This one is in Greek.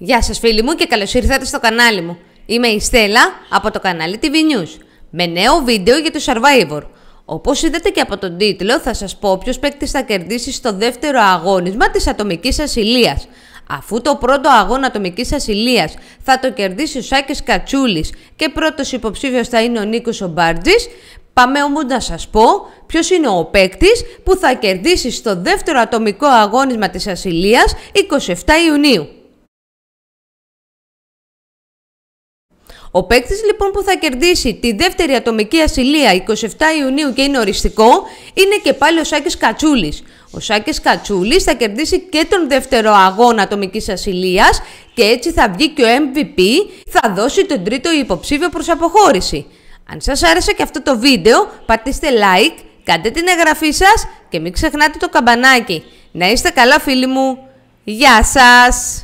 Γεια σας φίλοι μου και καλώς ήρθατε στο κανάλι μου. Είμαι η Στέλλα από το κανάλι TV News με νέο βίντεο για το Survivor. Όπως είδατε και από τον τίτλο θα σας πω ποιος παίκτη θα κερδίσει στο δεύτερο αγώνισμα της ατομικής ασυλίας. Αφού το πρώτο αγώνα ατομικής ασυλίας θα το κερδίσει ο Σάκης Κατσούλης και πρώτος υποψήφιος θα είναι ο Νίκος Ομπάρτζης, Πάμε όμως να σας πω ποιος είναι ο παίκτης που θα κερδίσει στο δεύτερο ατομικό αγώνισμα της ασυλίας 27 Ιουνίου. Ο παίκτης λοιπόν που θα κερδίσει τη δεύτερη ατομική ασυλία 27 Ιουνίου και είναι οριστικό είναι και πάλι ο Σάκης Κατσούλης. Ο Σάκης Κατσούλης θα κερδίσει και τον δεύτερο αγώνα ατομικής ασυλίας και έτσι θα βγει και ο MVP, θα δώσει τον τρίτο υποψήφιο προς αποχώρηση. Αν σας άρεσε και αυτό το βίντεο, πατήστε like, κάντε την εγγραφή σας και μην ξεχνάτε το καμπανάκι. Να είστε καλά φίλοι μου. Γεια σας!